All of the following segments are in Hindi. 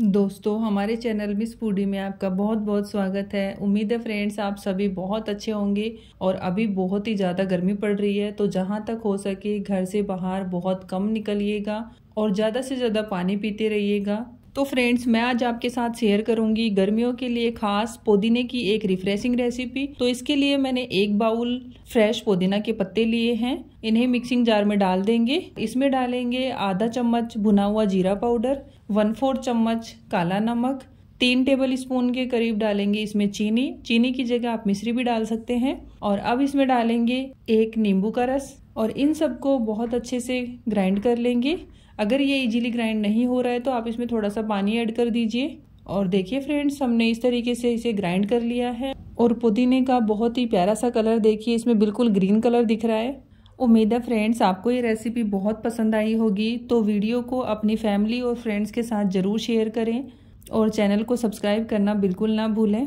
दोस्तों हमारे चैनल मिस फूडी में आपका बहुत बहुत स्वागत है उम्मीद है फ्रेंड्स आप सभी बहुत अच्छे होंगे और अभी बहुत ही ज़्यादा गर्मी पड़ रही है तो जहाँ तक हो सके घर से बाहर बहुत कम निकलिएगा और ज़्यादा से ज़्यादा पानी पीते रहिएगा तो फ्रेंड्स मैं आज आपके साथ शेयर करूंगी गर्मियों के लिए खास पुदीने की एक रिफ्रेशिंग रेसिपी तो इसके लिए मैंने एक बाउल फ्रेश पुदीना के पत्ते लिए हैं इन्हें मिक्सिंग जार में डाल देंगे इसमें डालेंगे आधा चम्मच भुना हुआ जीरा पाउडर वन फोर्थ चम्मच काला नमक तीन टेबल स्पून के करीब डालेंगे इसमें चीनी चीनी की जगह आप मिश्री भी डाल सकते हैं और अब इसमें डालेंगे एक नींबू का रस और इन सबको बहुत अच्छे से ग्राइंड कर लेंगे अगर ये इजीली ग्राइंड नहीं हो रहा है तो आप इसमें थोड़ा सा पानी ऐड कर दीजिए और देखिए फ्रेंड्स हमने इस तरीके से इसे ग्राइंड कर लिया है और पुदीने का बहुत ही प्यारा सा कलर देखिए इसमें बिल्कुल ग्रीन कलर दिख रहा है उम्मीद है फ्रेंड्स आपको ये रेसिपी बहुत पसंद आई होगी तो वीडियो को अपनी फैमिली और फ्रेंड्स के साथ ज़रूर शेयर करें और चैनल को सब्सक्राइब करना बिल्कुल ना भूलें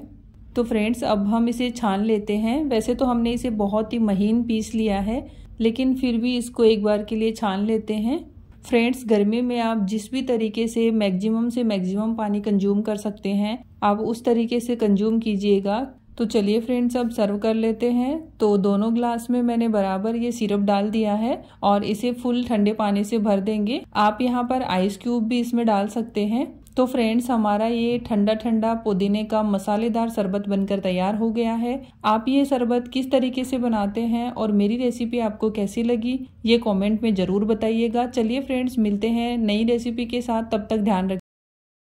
तो फ्रेंड्स अब हम इसे छान लेते हैं वैसे तो हमने इसे बहुत ही महीन पीस लिया है लेकिन फिर भी इसको एक बार के लिए छान लेते हैं फ्रेंड्स गर्मी में आप जिस भी तरीके से मैक्सिमम से मैक्सिमम पानी कंज्यूम कर सकते हैं आप उस तरीके से कंज्यूम कीजिएगा तो चलिए फ्रेंड्स अब सर्व कर लेते हैं तो दोनों ग्लास में मैंने बराबर ये सिरप डाल दिया है और इसे फुल ठंडे पानी से भर देंगे आप यहाँ पर आइस क्यूब भी इसमें डाल सकते हैं तो फ्रेंड्स हमारा ये ठंडा ठंडा पुदीने का मसालेदार शरबत बनकर तैयार हो गया है आप ये शरबत किस तरीके से बनाते हैं और मेरी रेसिपी आपको कैसी लगी ये कमेंट में ज़रूर बताइएगा चलिए फ्रेंड्स मिलते हैं नई रेसिपी के साथ तब तक ध्यान रखें